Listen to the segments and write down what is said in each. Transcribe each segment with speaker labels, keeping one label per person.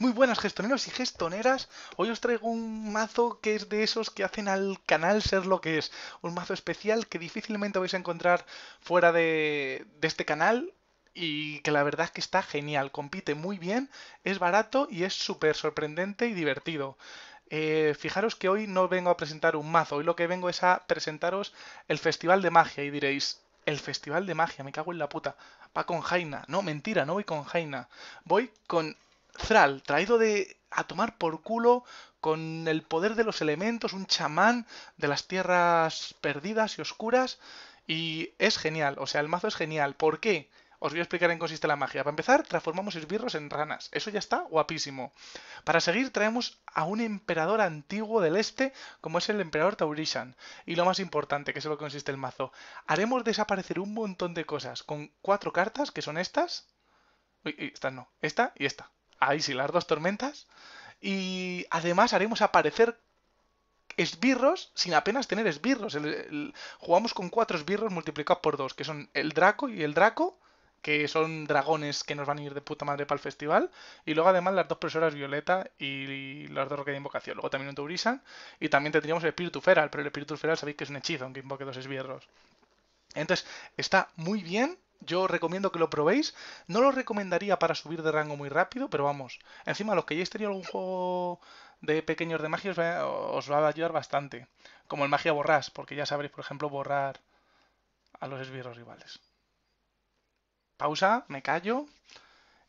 Speaker 1: Muy buenas gestoneros y gestoneras, hoy os traigo un mazo que es de esos que hacen al canal ser lo que es, un mazo especial que difícilmente vais a encontrar fuera de, este canal y que la verdad es que está genial, compite muy bien, es barato y es súper sorprendente y divertido. Eh, fijaros que hoy no vengo a presentar un mazo, hoy lo que vengo es a presentaros el Festival de Magia y diréis, el Festival de Magia, me cago en la puta, va con Jaina, no, mentira, no voy con Jaina, voy con Thrall, traído de a tomar por culo con el poder de los elementos, un chamán de las tierras perdidas y oscuras. Y es genial, o sea, el mazo es genial. ¿Por qué? Os voy a explicar en qué consiste la magia. Para empezar, transformamos esbirros en ranas. Eso ya está guapísimo. Para seguir, traemos a un emperador antiguo del este, como es el emperador Taurishan. Y lo más importante, que es lo que consiste el mazo. Haremos desaparecer un montón de cosas con cuatro cartas, que son estas. Uy, estas no. Esta y esta. Ahí sí, las dos tormentas. Y además haremos aparecer esbirros sin apenas tener esbirros. jugamos con cuatro esbirros multiplicados por dos, que son el Draco y el Draco, que son dragones que nos van a ir de puta madre para el festival. Y luego además las dos profesoras Violeta y las dos roquedas de Invocación. Luego también un Taurisan. Y también tendríamos el Espíritu Feral, pero el Espíritu Feral sabéis que es un hechizo, aunque invoque dos esbirros. Entonces, está muy bien. Yo recomiendo que lo probéis. No lo recomendaría para subir de rango muy rápido, pero vamos. Encima, los que ya hayáis tenido algún juego de pequeños de magia, os va, os va, a ayudar bastante. Como el magia borrás, porque ya sabréis, por ejemplo, borrar a los esbirros rivales. Pausa, me callo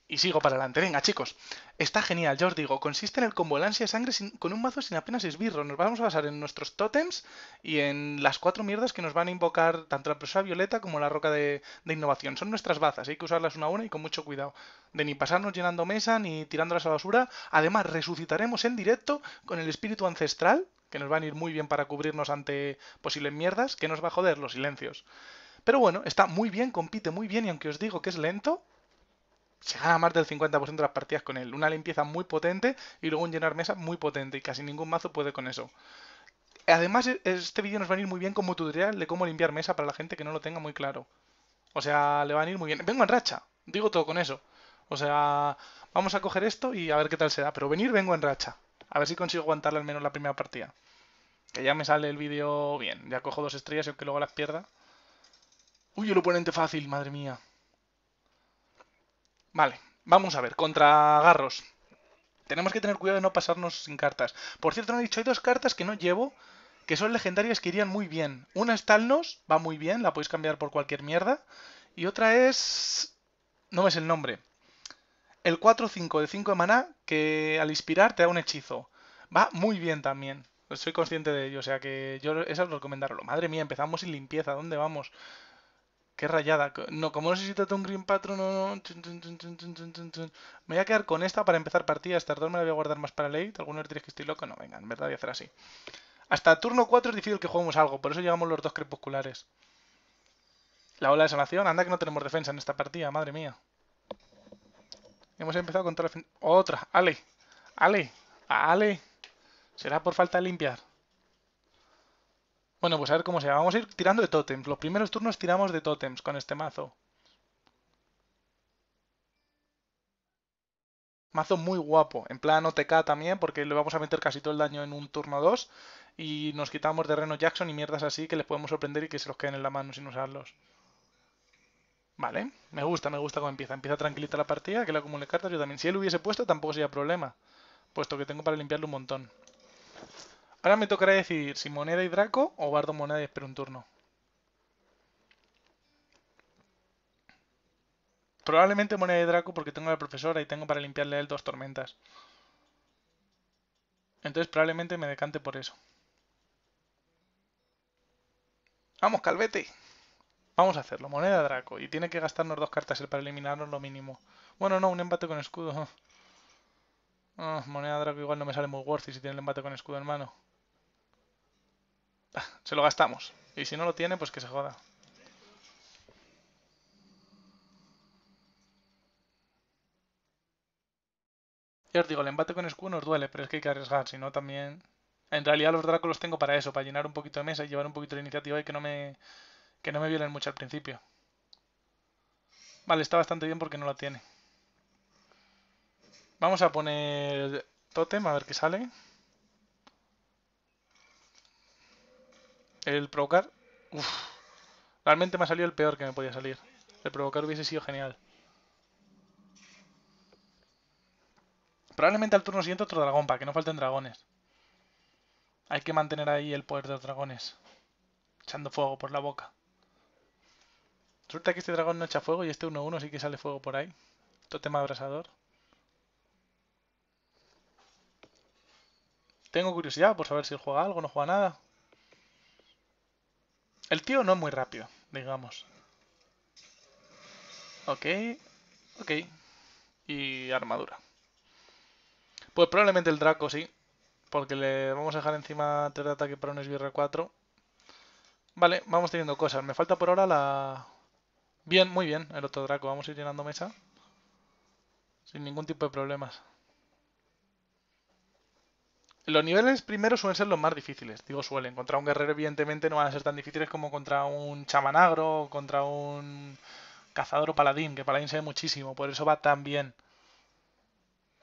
Speaker 1: y sigo para adelante. Venga, chicos, está genial, ya os digo, consiste en el combo de sangre con un mazo sin apenas esbirro. Nos vamos a basar en nuestros tótems y en las cuatro mierdas que nos van a invocar tanto la presa violeta como la roca de, innovación. Son nuestras bazas, hay que usarlas una a una y con mucho cuidado. De ni pasarnos llenando mesa ni tirándolas a la basura. Además, resucitaremos en directo con el espíritu ancestral, que nos van a ir muy bien para cubrirnos ante posibles mierdas, que nos va a joder los silencios. Pero bueno, está muy bien, compite muy bien y aunque os digo que es lento, se gana más del 50% de las partidas con él. Una limpieza muy potente y luego un llenar mesa muy potente y casi ningún mazo puede con eso. Además, e-, este vídeo nos va a ir muy bien como tutorial de cómo limpiar mesa para la gente que no lo tenga muy claro. O sea, le va a ir muy bien. Vengo en racha, digo todo con eso. O sea, vamos a coger esto y a ver qué tal se da. Pero venir vengo en racha. A ver si consigo aguantarle al menos la primera partida. Que ya me sale el vídeo bien. Ya cojo dos estrellas y aunque luego las pierda. Uy, el oponente fácil, madre mía. Vale, vamos a ver, contra Garros. Tenemos que tener cuidado de no pasarnos sin cartas. Por cierto, no he dicho, hay dos cartas que no llevo, que son legendarias que irían muy bien. Una es Talnos, va muy bien, la podéis cambiar por cualquier mierda. Y otra es... no es el nombre. El 4-5 de 5 de maná, que al inspirar te da un hechizo. Va muy bien también. Soy consciente de ello, o sea que yo eso es recomendarlo. Madre mía, empezamos sin limpieza, ¿dónde vamos? Qué rayada. No, como no sé si un Green Patron no, no. Me voy a quedar con esta para empezar partida. Estas dos me la voy a guardar más para late. Algunos diréis que estoy loco. No, venga, en verdad voy a hacer así. Hasta turno 4 es difícil que juguemos algo. Por eso llevamos los dos crepusculares. La ola de sanación. Anda que no tenemos defensa en esta partida. Madre mía. Hemos empezado con toda la... Otra. Ale. Ale. Ale. Será por falta de limpiar. Bueno, pues a ver cómo se Vamos a ir tirando de tótems. Los primeros turnos tiramos de tótems con este mazo. Mazo muy guapo. En plan OTK también, porque le vamos a meter casi todo el daño en un turno 2. Y nos quitamos de Reno Jackson y mierdas así que les podemos sorprender y que se los queden en la mano sin usarlos. Vale, me gusta, me gusta cómo empieza. Empieza tranquilita la partida, que la acumule cartas yo también. Si él hubiese puesto tampoco sería problema, puesto que tengo para limpiarle un montón. Ahora me tocará decidir si moneda y draco o bardo moneda y espero un turno. Probablemente moneda y draco porque tengo a la profesora y tengo para limpiarle a él dos tormentas. Entonces probablemente me decante por eso. ¡Vamos, Calvete! Vamos a hacerlo. Moneda Draco. Y tiene que gastarnos dos cartas él para eliminarnos lo mínimo. Bueno, no, un empate con escudo. Ah, moneda Draco igual no me sale muy worthy si tiene el empate con escudo en mano. se lo gastamos. Y si no lo tiene, pues que se joda. Ya os digo, el embate con escudo nos duele, pero es que hay que arriesgar, si no también... En realidad los Dráculos los tengo para eso, para llenar un poquito de mesa y llevar un poquito de iniciativa y que no me, que no me violen mucho al principio. Vale, está bastante bien porque no lo tiene. Vamos a poner Totem, a ver qué sale. El provocar... Realmente me ha salido el peor que me podía salir. El provocar hubiese sido genial. Probablemente al turno siguiente otro dragón, para que no falten dragones. Hay que mantener ahí el poder de los dragones. Echando fuego por la boca. Resulta que este dragón no echa fuego y este 1-1 sí que sale fuego por ahí. tema abrasador. Tengo curiosidad por saber si él juega algo, no juega nada. El tío no es muy rápido, digamos. Ok, ok. Y armadura. Pues probablemente el Draco sí. Porque le vamos a dejar encima 3 de ataque para un esbirra 4. Vale, vamos teniendo cosas. Me falta por ahora la... Bien, muy bien, el otro Draco. Vamos a ir llenando mesa. Sin ningún tipo de problemas. Los niveles primeros suelen ser los más difíciles. Digo, suelen. Contra un guerrero, evidentemente, no van a ser tan difíciles como contra un chamanagro o contra un cazador o paladín, que paladín se ve muchísimo, por eso va tan bien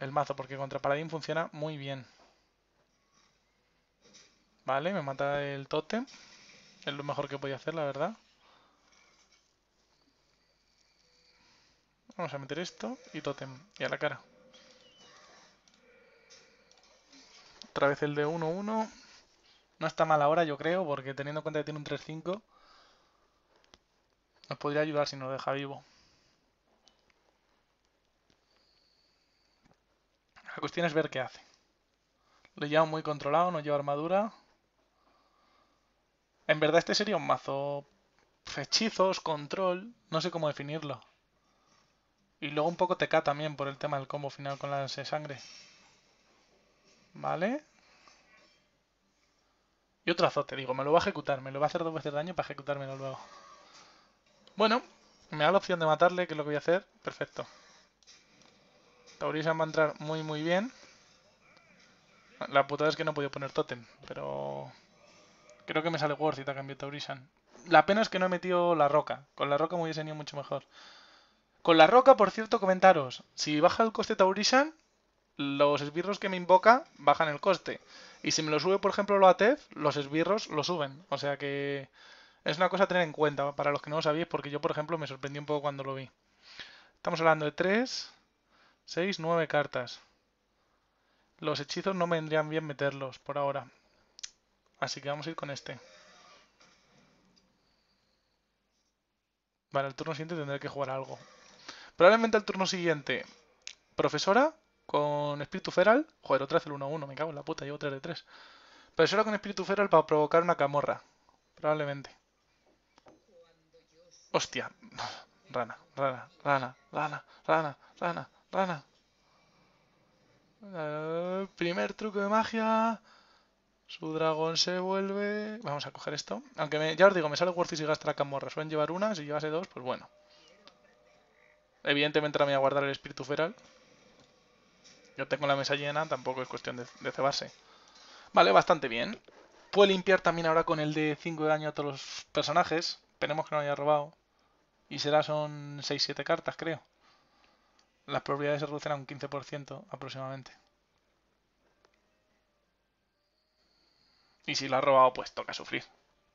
Speaker 1: el mazo, porque contra paladín funciona muy bien. Vale, me mata el tótem. Es lo mejor que podía hacer, la verdad. Vamos a meter esto y totem, Y a la cara. Otra vez el de 1-1. No está mal ahora, yo creo, porque teniendo en cuenta que tiene un 3-5, nos podría ayudar si nos deja vivo. La cuestión es ver qué hace. Lo lleva muy controlado, no lleva armadura. En verdad este sería un mazo fechizos, control, no sé cómo definirlo. Y luego un poco TK también por el tema del combo final con la de sangre. ¿Vale? Y otro azote, digo, me lo va a ejecutar, me lo va a hacer dos veces daño para ejecutármelo luego. Bueno, me da la opción de matarle, que es lo que voy a hacer. Perfecto. Taurishan va a entrar muy muy bien. La putada es que no he podido poner totem, pero... Creo que me sale Worth y te cambio Taurishan La pena es que no he metido la roca. Con la roca me hubiese ido mucho mejor. Con la roca, por cierto, comentaros. Si baja el coste Taurishan los esbirros que me invoca bajan el coste. Y si me lo sube, por ejemplo, lo ATEF, los esbirros lo suben. O sea que es una cosa a tener en cuenta para los que no lo sabéis, porque yo, por ejemplo, me sorprendí un poco cuando lo vi. Estamos hablando de 3, 6, 9 cartas. Los hechizos no me vendrían bien meterlos por ahora. Así que vamos a ir con este. Vale, el turno siguiente tendré que jugar algo. Probablemente el turno siguiente, profesora, con Espíritu Feral. Joder, otra vez el 1-1, me cago en la puta, llevo 3 de 3. Pero solo con Espíritu Feral para provocar una camorra. Probablemente. Hostia. Rana, rana, rana, rana, rana, rana, rana. Eh, primer truco de magia. Su dragón se vuelve... Vamos a coger esto. Aunque ya os digo, me sale Worthy si gasta la camorra. Suelen llevar una, si llevase dos, pues bueno. Evidentemente me voy a guardar el espíritu feral. Yo tengo la mesa llena, tampoco es cuestión de, cebarse. Vale, bastante bien. Puedo limpiar también ahora con el de 5 de daño a todos los personajes. Esperemos que no haya robado. Y será son 6-7 cartas, creo. Las probabilidades se reducen a un 15% aproximadamente. Y si lo ha robado, pues toca sufrir.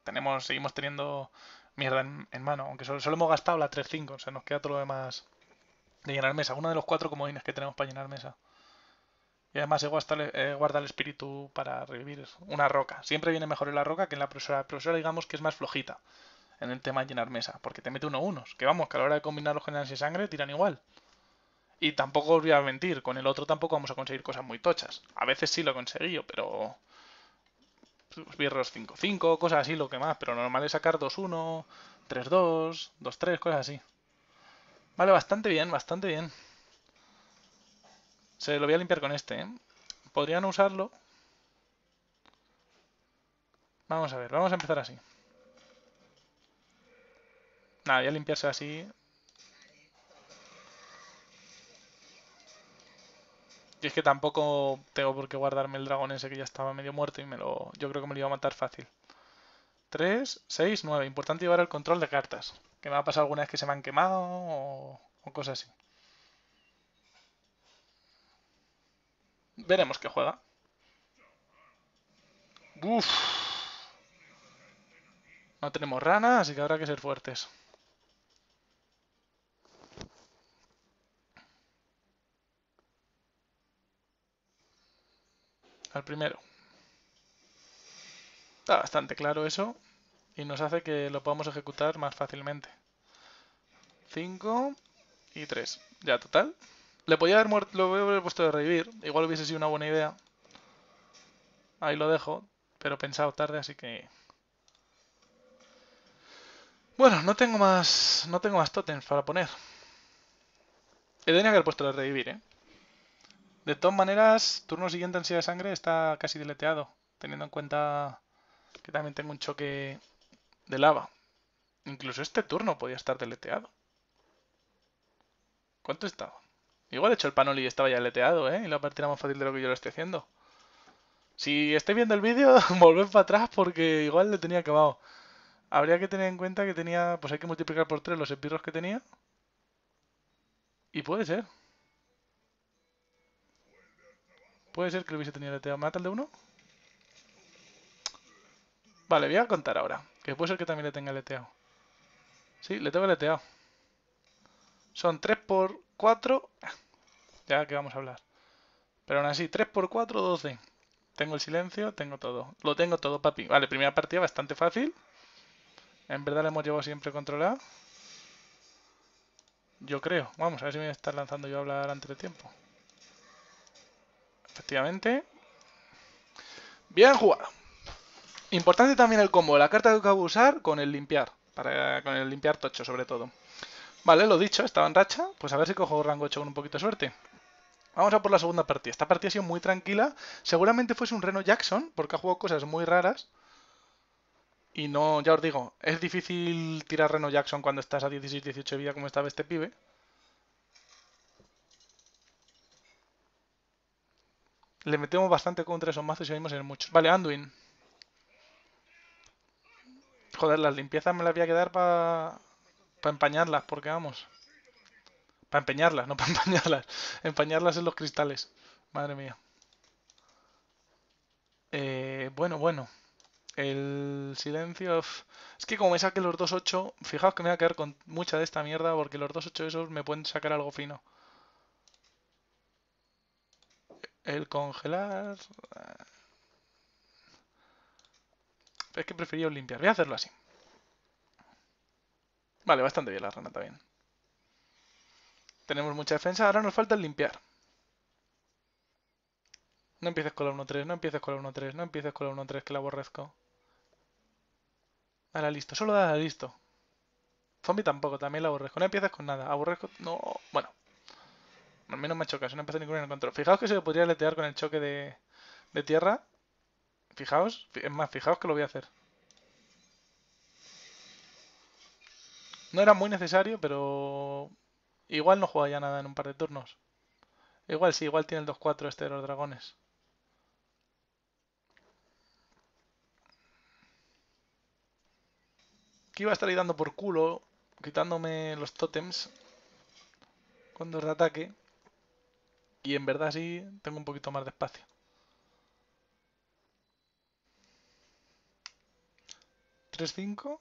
Speaker 1: Tenemos, seguimos teniendo mierda en, mano, aunque solo, hemos gastado la 3-5, o sea, nos queda todo lo demás de llenar mesa. Uno de los cuatro comodines que tenemos para llenar mesa. Y además igual eh, el espíritu para revivir una roca. Siempre viene mejor en la roca que en la profesora. La profesora digamos que es más flojita en el tema de llenar mesa, porque te mete uno unos, que vamos, que a la hora de combinar los generales y sangre tiran igual. Y tampoco os voy a mentir, con el otro tampoco vamos a conseguir cosas muy tochas. A veces sí lo conseguí conseguido, pero... Birros pues, 5-5, cosas así, lo que más, pero normal es sacar 2-1, 3-2, 2-3, cosas así. Vale, bastante bien, bastante bien. Se lo voy a limpiar con este, ¿eh? Podrían usarlo. Vamos a ver, vamos a empezar así. Nada, voy a limpiarse así. Y es que tampoco tengo por qué guardarme el dragón ese que ya estaba medio muerto y me lo... Yo creo que me lo iba a matar fácil. 3, 6, 9. Importante llevar el control de cartas. Que me ha pasado alguna vez que se me han quemado o cosas así. Veremos qué juega. Uf. No tenemos rana, así que habrá que ser fuertes. Al primero. Está bastante claro eso. Y nos hace que lo podamos ejecutar más fácilmente. 5 y 3. Ya, total. Le podía haber lo puesto de revivir. Igual hubiese sido una buena idea. Ahí lo dejo. Pero pensado tarde, así que... Bueno, no tengo más... No tengo más totems para poner. He tenido que haber puesto de revivir, ¿eh? De todas maneras, turno siguiente ansiedad de sangre está casi deleteado. Teniendo en cuenta que también tengo un choque de lava. Incluso este turno podía estar deleteado. ¿Cuánto estaba? Igual he hecho el panoli y estaba ya leteado, ¿eh? Y la partida más fácil de lo que yo lo estoy haciendo. Si estáis viendo el vídeo, volved para atrás porque igual le tenía acabado. Habría que tener en cuenta que tenía... Pues hay que multiplicar por tres los espirros que tenía. Y puede ser. Puede ser que lo hubiese tenido leteado. ¿Mata el de uno. Vale, voy a contar ahora. Que puede ser que también le tenga leteado. Sí, le tengo leteado. Son 3 por 4. Ya que vamos a hablar. Pero aún así, 3 por 4, 12. Tengo el silencio, tengo todo. Lo tengo todo, papi. Vale, primera partida bastante fácil. En verdad la hemos llevado siempre controlada. Yo creo. Vamos, a ver si me voy a estar lanzando yo a hablar antes de tiempo. Efectivamente. Bien jugado. Importante también el combo. La carta que acabo de usar con el limpiar. Para, con el limpiar tocho, sobre todo. Vale, lo dicho, estaba en racha. Pues a ver si cojo rango 8 con un poquito de suerte. Vamos a por la segunda partida. Esta partida ha sido muy tranquila. Seguramente fuese un Reno Jackson, porque ha jugado cosas muy raras. Y no, ya os digo, es difícil tirar Reno Jackson cuando estás a 16-18 de vida como estaba este pibe. Le metemos bastante contra esos mazos y vimos en muchos. Vale, Anduin. Joder, las limpiezas me las voy a quedar para para empañarlas, porque vamos. Para empeñarlas, no para empañarlas. Empañarlas en los cristales. Madre mía. Eh, bueno, bueno. El silencio... Es que como me saqué los 2.8, fijaos que me voy a quedar con mucha de esta mierda porque los ocho esos me pueden sacar algo fino. El congelar... Ah. Es que prefería limpiar. Voy a hacerlo así. Vale, bastante bien la rana también. Tenemos mucha defensa, ahora nos falta el limpiar. No empieces con la 1-3, no empieces con la 1-3, no empieces con la 1-3, que la aborrezco. Dale listo, solo dale listo. Zombie tampoco, también la aborrezco. No empiezas con nada, aborrezco... No, bueno. Al menos me ha si no pasa ninguno en el control. Fijaos que se podría letear con el choque de tierra. Fijaos, es más, fijaos que lo voy a hacer. No era muy necesario, pero igual no juega ya nada en un par de turnos. Igual sí, igual tiene el 2-4 este de los dragones. Que iba a estar ahí dando por culo, quitándome los totems cuando reataque. de ataque. Y en verdad sí, tengo un poquito más de espacio. ¿3-5?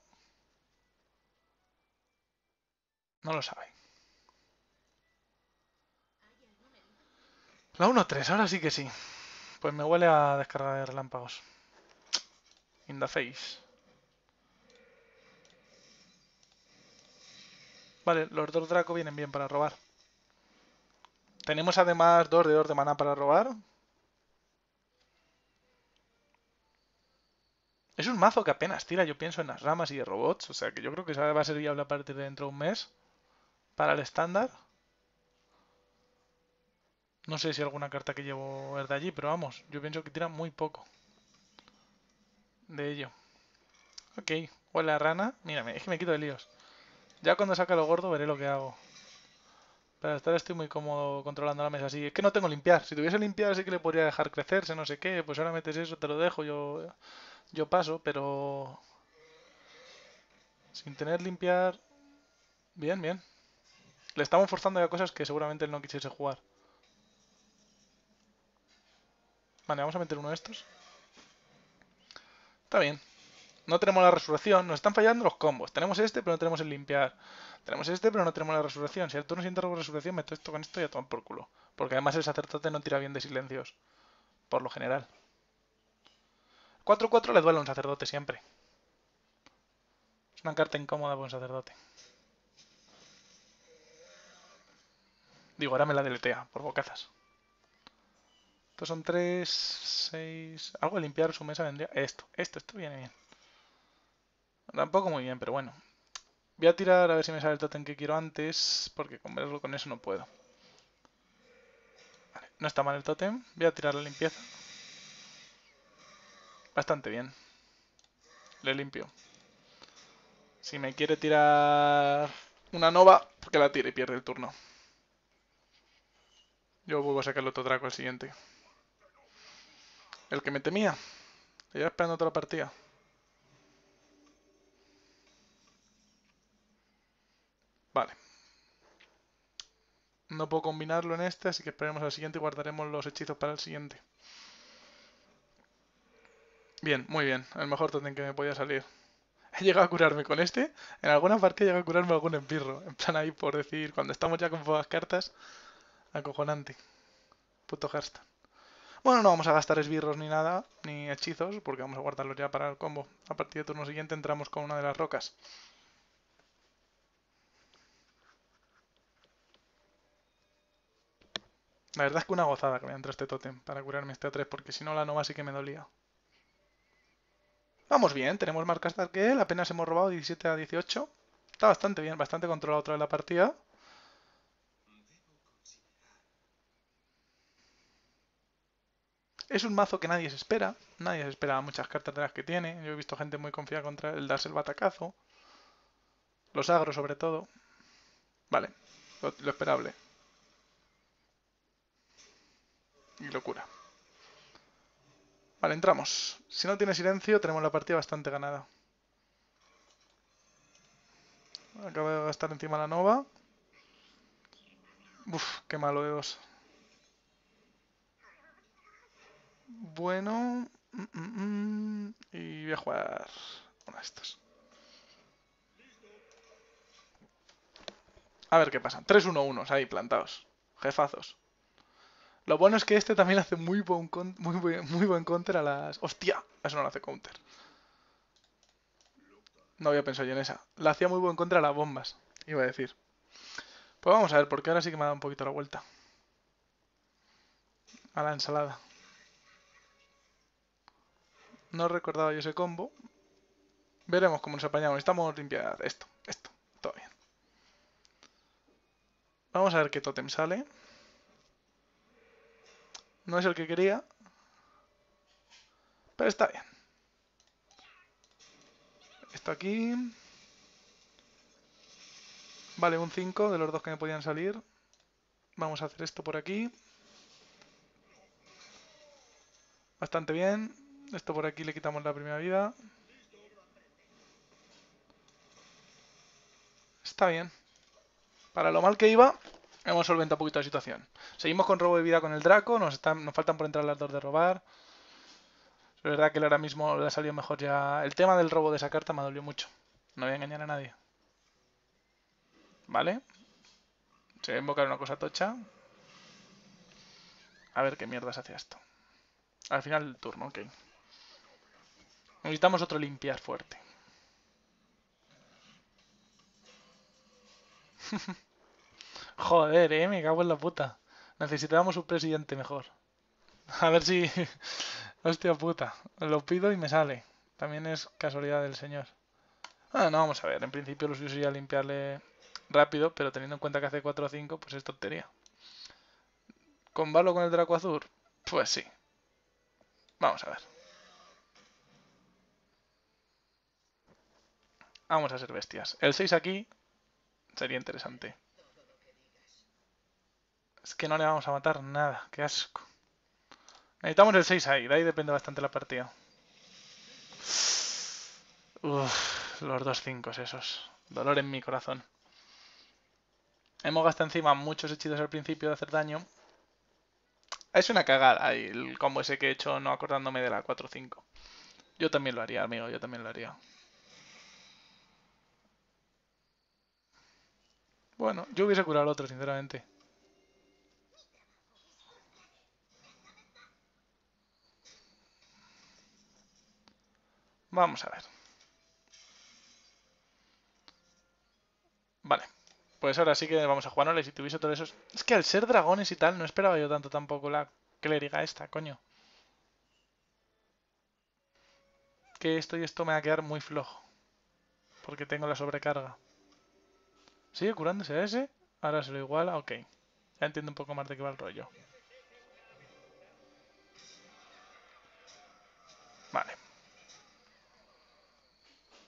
Speaker 1: No lo sabe. La 1-3, ahora sí que sí. Pues me huele a descargar de relámpagos. In the face. Vale, los dos Draco vienen bien para robar. Tenemos además dos de dos de maná para robar. Es un mazo que apenas tira, yo pienso en las ramas y de robots, o sea que yo creo que va a ser viable a partir de dentro de un mes para el estándar. No sé si alguna carta que llevo es de allí, pero vamos, yo pienso que tira muy poco de ello. Ok, a rana. Mírame, es que me quito de líos. Ya cuando saca lo gordo veré lo que hago. Para estar estoy muy cómodo controlando la mesa así. Es que no tengo limpiar. Si tuviese limpiar sí que le podría dejar crecerse, no sé qué. Pues ahora metes eso, te lo dejo, yo, yo paso, pero... Sin tener limpiar... Bien, bien. Le estamos forzando ya cosas que seguramente él no quisiese jugar. Vale, vamos a meter uno de estos. Está bien. No tenemos la resurrección. Nos están fallando los combos. Tenemos este, pero no tenemos el limpiar. Tenemos este, pero no tenemos la resurrección. Si el turno siente resurrección, meto esto con esto y a tomar por culo. Porque además el sacerdote no tira bien de silencios. Por lo general. 4-4 le duele a un sacerdote siempre. Es una carta incómoda para un sacerdote. Digo, ahora me la deletea, por bocazas. Estos son 3, 6... Algo de limpiar su mesa vendría... Esto, esto, esto viene bien. Tampoco muy bien, pero bueno. Voy a tirar a ver si me sale el totem que quiero antes, porque comerlo con eso no puedo. no está mal el totem. Voy a tirar la limpieza. Bastante bien. Le limpio. Si me quiere tirar una nova, que la tire y pierde el turno. Yo vuelvo a sacar el otro Draco al siguiente. El que me temía. ya esperando otra partida. Vale. No puedo combinarlo en este, así que esperemos al siguiente y guardaremos los hechizos para el siguiente. Bien, muy bien. El mejor totem que me podía salir. He llegado a curarme con este. En alguna partida he llegado a curarme algún empirro. En plan ahí por decir, cuando estamos ya con las cartas, Acojonante. Puto Hearthstone. Bueno, no vamos a gastar esbirros ni nada, ni hechizos, porque vamos a guardarlos ya para el combo. A partir del turno siguiente entramos con una de las rocas. La verdad es que una gozada que me entrado este tótem para curarme este A3, porque si no la nova sí que me dolía. Vamos bien, tenemos más castar que él, apenas hemos robado 17 a 18. Está bastante bien, bastante controlado otra vez la partida. Es un mazo que nadie se espera. Nadie se espera muchas cartas de las que tiene. Yo he visto gente muy confiada contra el darse el batacazo. Los agro sobre todo. Vale, lo, esperable. Y locura. Vale, entramos. Si no tiene silencio, tenemos la partida bastante ganada. Acaba de gastar encima la Nova. Uf, qué malo de dos. Bueno. Mm, mm, mm, y voy a jugar una de estas. A ver qué pasa. 3-1-1 ahí plantados. Jefazos. Lo bueno es que este también hace muy buen, muy, muy buen counter a las... ¡Hostia! Eso no lo hace counter. No había pensado yo en esa. La hacía muy buen contra a las bombas, iba a decir. Pues vamos a ver, porque ahora sí que me ha dado un poquito la vuelta. A la ensalada. No recordaba yo ese combo. Veremos cómo nos apañamos. Estamos limpiar esto, esto. Todo bien. Vamos a ver qué Totem sale. No es el que quería. Pero está bien. Esto aquí. Vale, un 5 de los dos que me podían salir. Vamos a hacer esto por aquí. Bastante bien. Esto por aquí le quitamos la primera vida. Está bien. Para lo mal que iba, hemos solventado un poquito la situación. Seguimos con robo de vida con el Draco. Nos, están, nos faltan por entrar las dos de robar. Es verdad que ahora mismo le ha salido mejor ya... El tema del robo de esa carta me dolió mucho. No voy a engañar a nadie. ¿Vale? Se va a invocar una cosa tocha. A ver qué mierdas hace esto. Al final el turno, ok. Necesitamos otro limpiar fuerte. Joder, eh, me cago en la puta. Necesitábamos un presidente mejor. A ver si... Hostia puta. Lo pido y me sale. También es casualidad del señor. Ah, no, vamos a ver. En principio los sería limpiarle rápido, pero teniendo en cuenta que hace 4 o 5, pues es tontería. ¿Combarlo con el Draco Azul? Pues sí. Vamos a ver. Vamos a ser bestias. El 6 aquí sería interesante. Es que no le vamos a matar nada. Qué asco. Necesitamos el 6 ahí. De ahí depende bastante la partida. Uf, los dos 5 esos. Dolor en mi corazón. Hemos gastado encima muchos hechizos al principio de hacer daño. Es una cagada el combo ese que he hecho no acordándome de la 4-5. Yo también lo haría, amigo. Yo también lo haría. Bueno, yo hubiese curado al otro, sinceramente. Vamos a ver. Vale. Pues ahora sí que vamos a jugar Y si tuviese todos esos... Es que al ser dragones y tal, no esperaba yo tanto tampoco la clériga esta, coño. Que esto y esto me va a quedar muy flojo. Porque tengo la sobrecarga. Sigue curándose ese. Ahora se lo iguala. Ok. Ya entiendo un poco más de qué va el rollo. Vale.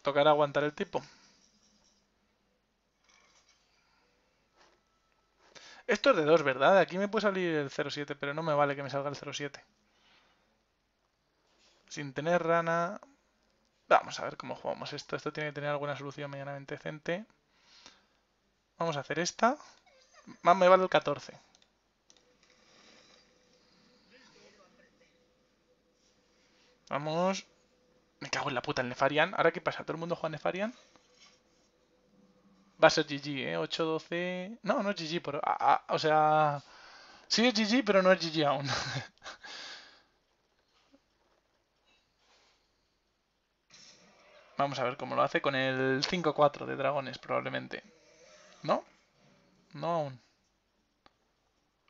Speaker 1: Tocará aguantar el tipo. Esto es de dos, ¿verdad? Aquí me puede salir el 0.7, pero no me vale que me salga el 0.7. Sin tener rana... Vamos a ver cómo jugamos esto. Esto tiene que tener alguna solución medianamente decente. Vamos a hacer esta. Más me vale el 14. Vamos. Me cago en la puta el Nefarian. ¿Ahora qué pasa? ¿Todo el mundo juega Nefarian? Va a ser GG, ¿eh? 8-12... No, no es GG, pero... o sea... Sí es GG, pero no es GG aún. Vamos a ver cómo lo hace con el 5-4 de dragones, probablemente. No, no aún.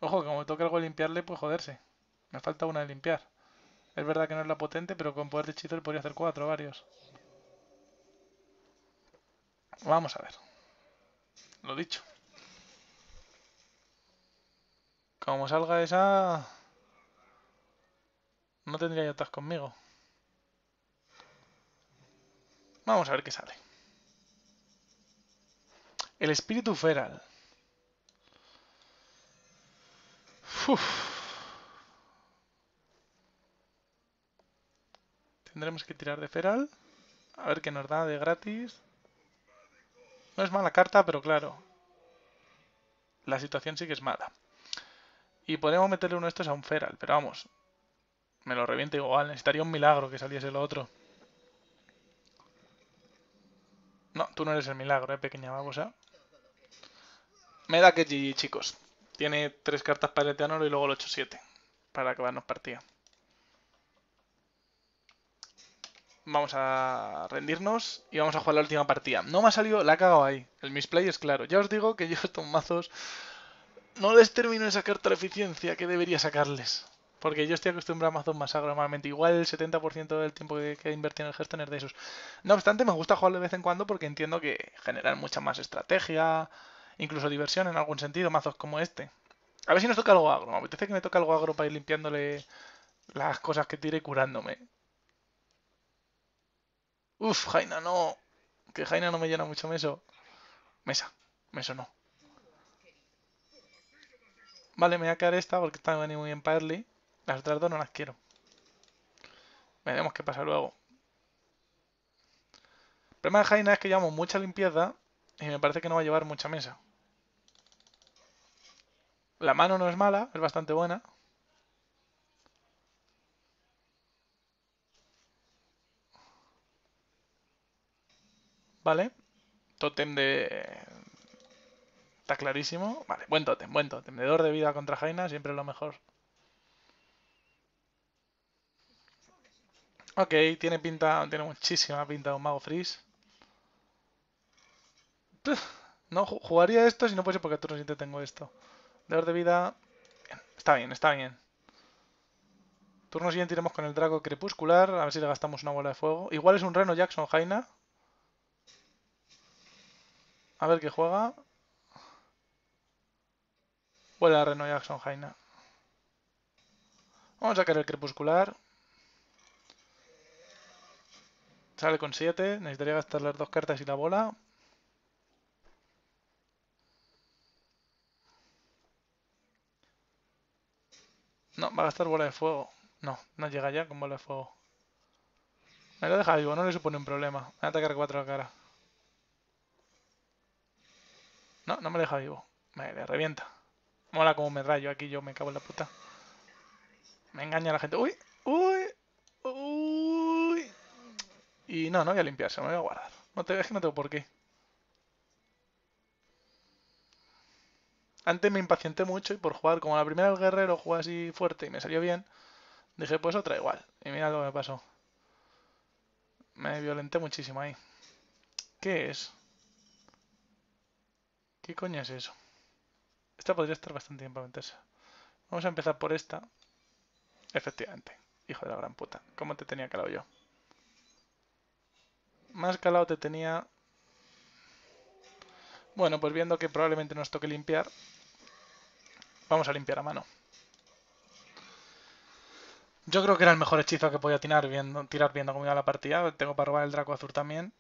Speaker 1: Ojo, como me toca algo limpiarle, pues joderse. Me falta una de limpiar. Es verdad que no es la potente, pero con poder de hechizo podría hacer cuatro, varios. Vamos a ver. Lo dicho. Como salga esa... No tendría yotas conmigo. Vamos a ver qué sale. El espíritu feral. Tendremos que tirar de feral. A ver qué nos da de gratis. No es mala carta, pero claro. La situación sí que es mala. Y podemos meterle uno de estos a un feral, pero vamos. Me lo reviente igual. Necesitaría un milagro que saliese lo otro. No, tú no eres el milagro, eh, pequeña babosa. Me da que chicos. Tiene tres cartas para el Eteanoro y luego el 8-7. Para acabarnos partida. Vamos a rendirnos y vamos a jugar la última partida. No me ha salido, la ha cagado ahí. El misplay es claro. Ya os digo que yo estos mazos no les termino de sacar la eficiencia que debería sacarles. Porque yo estoy acostumbrado a mazos más agro normalmente. Igual el 70% del tiempo que, que invertido en el Hearthstone es de esos. No obstante, me gusta jugarlo de vez en cuando porque entiendo que generan mucha más estrategia incluso diversión en algún sentido, mazos como este. A ver si nos toca algo agro. Me apetece que me toca algo agro para ir limpiándole las cosas que tire y curándome. Uf, Jaina no. Que Jaina no me llena mucho meso. Mesa. Meso no. Vale, me voy a quedar esta porque está muy bien para early. Las otras dos no las quiero. Veremos qué pasa luego. El problema de Jaina es que llevamos mucha limpieza y me parece que no va a llevar mucha mesa. La mano no es mala, es bastante buena. Vale. Totem de... Está clarísimo. Vale, buen totem, buen totem. De de vida contra Jaina, siempre lo mejor. Ok, tiene pinta, tiene muchísima pinta un mago freeze. No, jugaría esto si no fuese porque turno 7 tengo esto. Dador de vida. Está bien, está bien. Turno siguiente iremos con el Drago Crepuscular. A ver si le gastamos una bola de fuego. Igual es un Reno Jackson Jaina. A ver qué juega. a Reno Jackson Jaina. Vamos a sacar el Crepuscular. Sale con 7. Necesitaría gastar las dos cartas y la bola. No, va a gastar bola de fuego. No, no llega ya con bola de fuego. Me lo deja vivo, no le supone un problema. Me va a atacar cuatro a cara. No, no me deja vivo. Me le revienta. Mola como me rayo aquí, yo me cago en la puta. Me engaña la gente. ¡Uy! ¡Uy! ¡Uy! Y no, no voy a limpiarse, me voy a guardar. No te, es que no tengo por qué. Antes me impacienté mucho y por jugar, como la primera guerrero jugué así fuerte y me salió bien, dije pues otra igual. Y mira lo que me pasó. Me violenté muchísimo ahí. ¿Qué es? ¿Qué coño es eso? Esta podría estar bastante bien para Vamos a empezar por esta. Efectivamente. Hijo de la gran puta. ¿Cómo te tenía calado yo? Más calado te tenía... Bueno, pues viendo que probablemente nos toque limpiar, Vamos a limpiar a mano. Yo creo que era el mejor hechizo que podía tirar viendo, tirar viendo cómo iba la partida. Tengo para robar el Draco Azul también.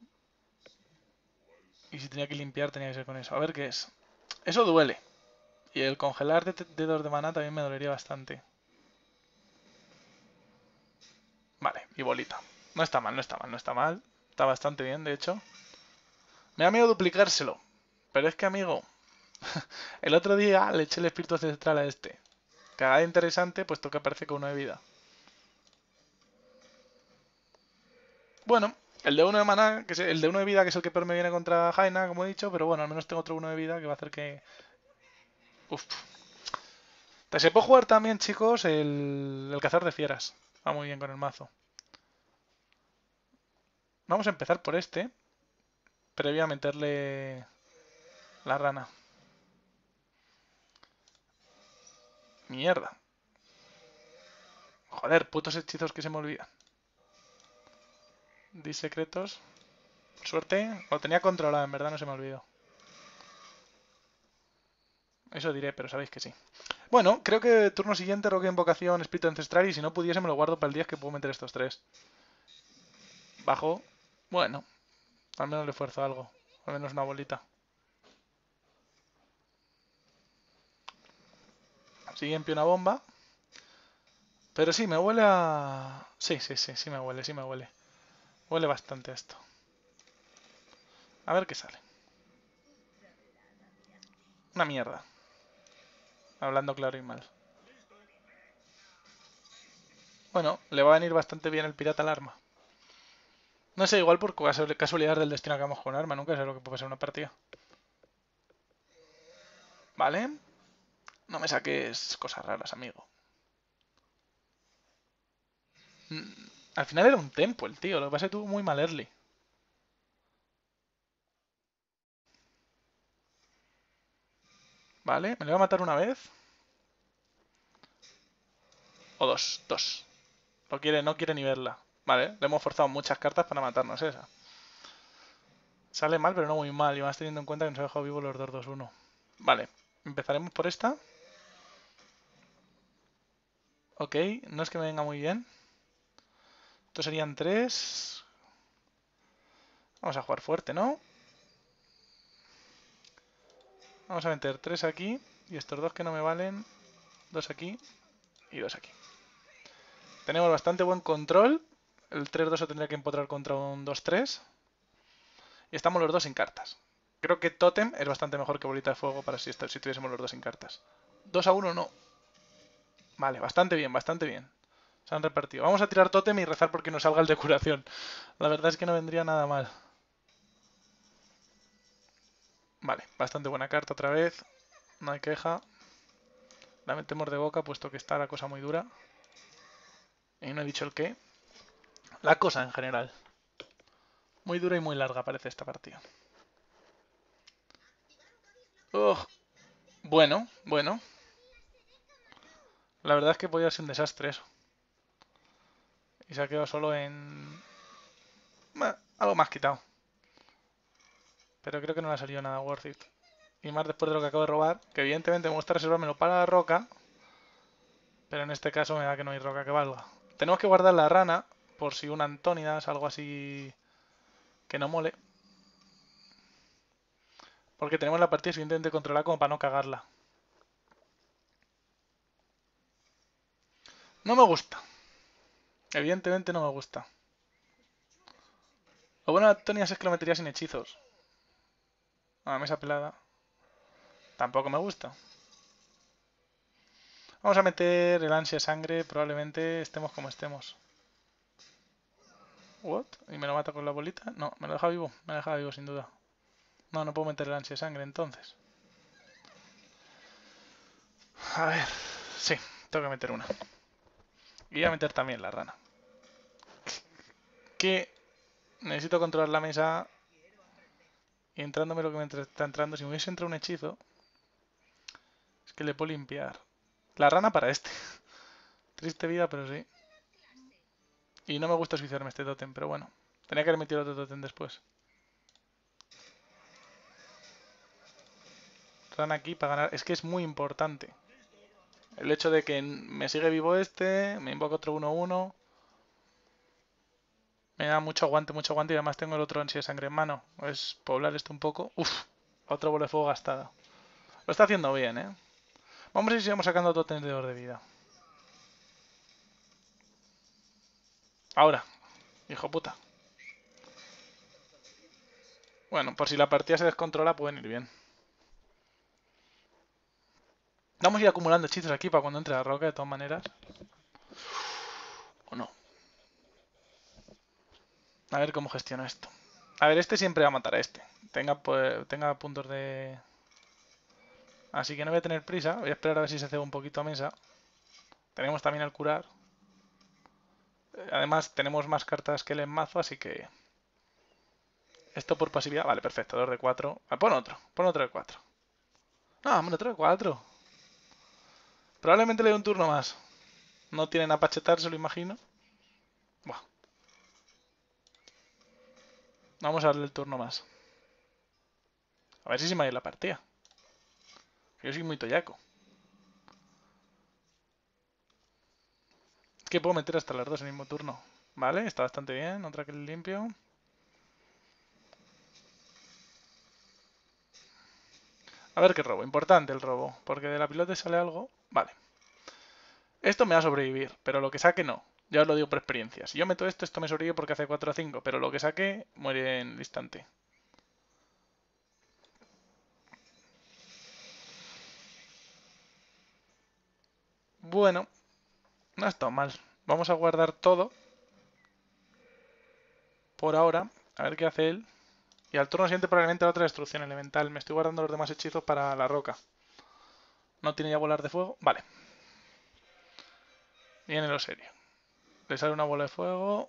Speaker 1: Y si tenía que limpiar, tenía que ser con eso. A ver qué es. Eso duele. Y el congelar de dedos de mana también me dolería bastante. Vale, y bolita. No está mal, no está mal, no está mal. Está bastante bien, de hecho. Me ha miedo duplicárselo. Pero es que, amigo, el otro día le eché el espíritu Central a este. Cagada interesante, puesto que aparece con una de vida. Bueno, el de uno de que es el de uno de vida, que es el que peor me viene contra Jaina, como he dicho, pero bueno, al menos tengo otro uno de vida que va a hacer que... Uf. Se puede jugar también, chicos, el, el de fieras. Va muy bien con el mazo. Vamos a empezar por este. Previo a meterle la rana. Mierda. Joder, putos hechizos que se me olvidan. secretos Suerte. Lo tenía controlado, en verdad no se me olvidó. Eso diré, pero sabéis que sí. Bueno, creo que turno siguiente, Roque Invocación, Espíritu Ancestral, y si no pudiese me lo guardo para el día que puedo meter estos tres. Bajo. Bueno. Al menos le esfuerzo algo. Al menos una bolita. Si pie una bomba. Pero sí, me huele a... Sí, sí, sí, sí me huele, sí me huele. Huele bastante esto. A ver qué sale. Una mierda. Hablando claro y mal. Bueno, le va a venir bastante bien el pirata al arma. No sé, igual por casualidad del destino que vamos con arma, nunca sé lo que puede ser una partida. Vale. No me saques cosas raras, amigo. Mm, al final era un tempo el tío, lo que pasa muy mal early. Vale, me lo voy a matar una vez. O dos, dos. No quiere, no quiere ni verla. Vale, le hemos forzado muchas cartas para matarnos esa. Sale mal, pero no muy mal, y más teniendo en cuenta que nos ha dejado vivo los 2-2-1. Vale, empezaremos por esta. Ok, no es que me venga muy bien. Estos serían tres. Vamos a jugar fuerte, ¿no? Vamos a meter tres aquí. Y estos dos que no me valen. Dos aquí y dos aquí. Tenemos bastante buen control. El 3-2 se tendría que empotrar contra un 2-3. Y estamos los dos sin cartas. Creo que Totem es bastante mejor que Bolita de Fuego para si, si tuviésemos los dos sin cartas. 2 a 1 no. Vale, bastante bien, bastante bien. Se han repartido. Vamos a tirar totem y rezar porque no salga el de curación. La verdad es que no vendría nada mal. Vale, bastante buena carta otra vez. No hay queja. La metemos de boca puesto que está la cosa muy dura. Y no he dicho el qué. La cosa en general. Muy dura y muy larga parece esta partida. Oh. Bueno, bueno. La verdad es que podía ser un desastre eso. Y se ha quedado solo en... algo más quitado. Pero creo que no le ha salido nada worth it. Y más después de lo que acabo de robar, que evidentemente me gusta reservármelo para la roca. Pero en este caso me da que no hay roca que valga. Tenemos que guardar la rana, por si una Antónidas, algo así que no mole. Porque tenemos la partida suficientemente controlar como para no cagarla. No me gusta. Evidentemente no me gusta. Lo bueno de tonias es que lo metería sin hechizos. A la mesa pelada. Tampoco me gusta. Vamos a meter el ansia sangre. Probablemente estemos como estemos. ¿What? ¿Y me lo mata con la bolita? No, me lo deja vivo. Me lo deja vivo, sin duda. No, no puedo meter el ansia sangre entonces. A ver. Sí, tengo que meter una. Y voy a meter también la rana. Que necesito controlar la mesa. Y entrándome lo que me está entrando. Si me hubiese entrado un hechizo. Es que le puedo limpiar. La rana para este. Triste vida, pero sí. Y no me gusta suicidarme este totem, pero bueno. Tenía que haber metido otro totem después. Rana aquí para ganar. Es que es muy importante. El hecho de que me sigue vivo este, me invoca otro 1-1. Me da mucho aguante, mucho aguante y además tengo el otro ansia de sangre en mano. Es poblar esto un poco. Uf, otro bola de fuego gastada. Lo está haciendo bien, ¿eh? Vamos a ver si sigamos sacando otro tenedor de vida. Ahora. Hijo puta. Bueno, por si la partida se descontrola pueden ir bien. Vamos a ir acumulando hechizos aquí para cuando entre la roca, de todas maneras. O no. A ver cómo gestiono esto. A ver, este siempre va a matar a este. Tenga, pues, puntos de... Así que no voy a tener prisa. Voy a esperar a ver si se hace un poquito a mesa. Tenemos también al curar. Eh, además, tenemos más cartas que el mazo, así que... Esto por pasividad. Vale, perfecto. Dos de 4. Ah, pon otro. Pon otro de cuatro. No, hombre, otro de cuatro. Probablemente le dé un turno más. No tienen apachetar, se lo imagino. Buah. Vamos a darle el turno más. A ver si se me va la partida. Yo soy muy toyaco. Es que puedo meter hasta las dos en el mismo turno. Vale, está bastante bien. Otra que limpio. A ver qué robo. Importante el robo. Porque de la pilota sale algo. Vale. Esto me va a sobrevivir, pero lo que saque no. Ya os lo digo por experiencia. Si yo meto esto, esto me sobrevive porque hace 4 a 5, pero lo que saque muere en el instante. Bueno, no ha estado mal. Vamos a guardar todo. Por ahora. A ver qué hace él. Y al turno siguiente probablemente la otra destrucción elemental. Me estoy guardando los demás hechizos para la roca. No tiene ya volar de fuego. Vale. Viene lo serio. Le sale una bola de fuego.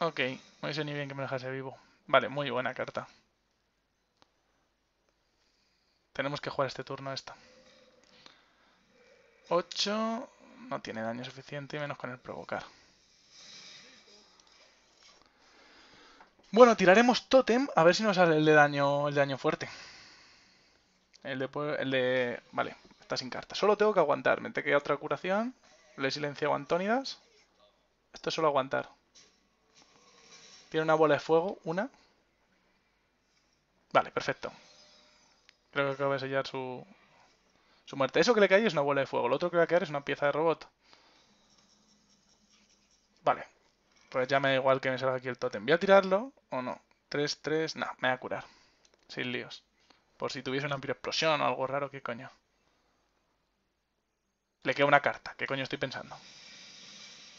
Speaker 1: Ok. No hice ni bien que me dejase vivo. Vale, muy buena carta. Tenemos que jugar este turno esta. 8. No tiene daño suficiente y menos con el provocar. Bueno, tiraremos Totem a ver si nos sale el de daño, el daño fuerte. El de, el Vale, está sin carta. Solo tengo que aguantar. Me hay otra curación. Le silencio a Antónidas. Esto es solo aguantar. Tiene una bola de fuego. Una. Vale, perfecto. Creo que acaba de sellar su, su muerte. Eso que le cae es una bola de fuego. Lo otro que va a caer es una pieza de robot. Vale. Pues ya me da igual que me salga aquí el totem. ¿Voy a tirarlo o no? 3, 3... No, me voy a curar. Sin líos. Por si tuviese una explosión o algo raro, ¿qué coño? Le queda una carta. ¿Qué coño estoy pensando?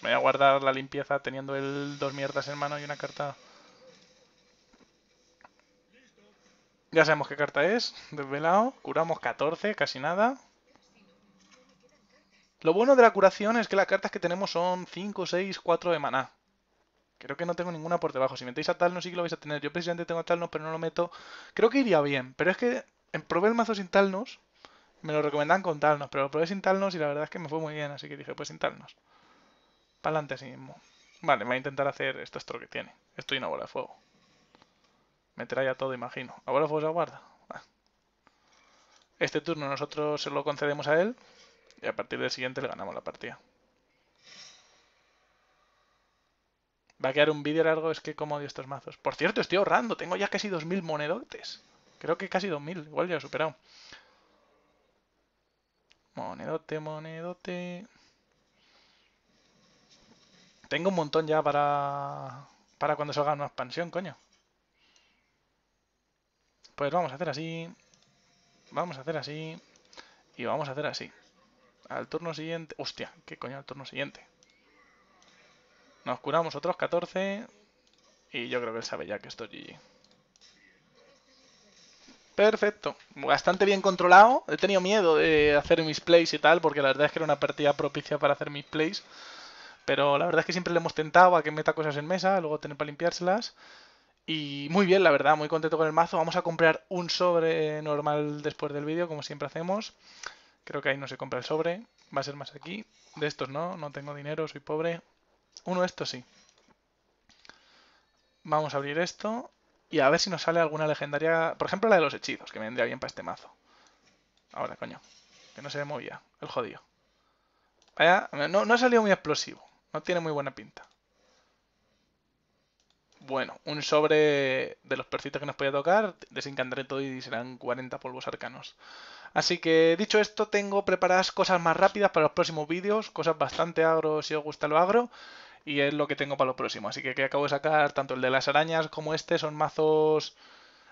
Speaker 1: Me voy a guardar la limpieza teniendo el dos mierdas en mano y una carta... Ya sabemos qué carta es, desvelado. Curamos 14, casi nada. Lo bueno de la curación es que las cartas que tenemos son 5, 6, 4 de maná. Creo que no tengo ninguna por debajo. Si metéis a Talnos sí que lo vais a tener. Yo precisamente tengo a Talnos, pero no lo meto. Creo que iría bien, pero es que probé el mazo sin Talnos. Me lo recomendaban con Talnos, pero lo probé sin Talnos y la verdad es que me fue muy bien, así que dije, pues sin Talnos. Para adelante así mismo. Vale, voy a intentar hacer esto es lo que tiene. Estoy en una bola de fuego. Meterá ya todo, imagino. ¿A bola de fuego se aguarda? Este turno nosotros se lo concedemos a él y a partir del siguiente le ganamos la partida. Va a quedar un vídeo largo, es que como odio estos mazos. Por cierto, estoy ahorrando, tengo ya casi 2.000 monedotes. Creo que casi 2.000, igual ya he superado. Monedote, monedote. Tengo un montón ya para, para cuando salga una expansión, coño. Pues vamos a hacer así. Vamos a hacer así. Y vamos a hacer así. Al turno siguiente... Hostia, ¿qué coño al turno siguiente? Nos curamos otros 14. Y yo creo que él sabe ya que estoy GG. Perfecto. Bastante bien controlado. He tenido miedo de hacer mis plays y tal, porque la verdad es que era una partida propicia para hacer mis plays. Pero la verdad es que siempre le hemos tentado a que meta cosas en mesa, luego tener para limpiárselas. Y muy bien, la verdad, muy contento con el mazo. Vamos a comprar un sobre normal después del vídeo, como siempre hacemos. Creo que ahí no se compra el sobre. Va a ser más aquí. De estos no, no tengo dinero, soy pobre. Uno esto sí. Vamos a abrir esto y a ver si nos sale alguna legendaria. Por ejemplo, la de los hechizos, que me vendría bien para este mazo. Ahora, coño. Que no se me movía. El jodido. Vaya, no, no ha salido muy explosivo. No tiene muy buena pinta. Bueno, un sobre de los percitos que nos podía tocar, desencantaré todo y serán 40 polvos arcanos. Así que dicho esto, tengo preparadas cosas más rápidas para los próximos vídeos, cosas bastante agro si os gusta lo agro, y es lo que tengo para lo próximo. Así que que acabo de sacar tanto el de las arañas como este, son mazos...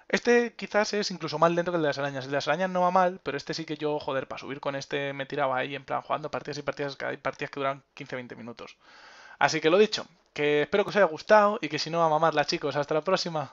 Speaker 1: Este quizás es incluso mal dentro que el de las arañas. El de las arañas no va mal, pero este sí que yo, joder, para subir con este me tiraba ahí en plan jugando partidas y partidas, hay partidas que duran 15-20 minutos. Así que lo dicho, que espero que os haya gustado y que si no, a mamarla, chicos. Hasta la próxima.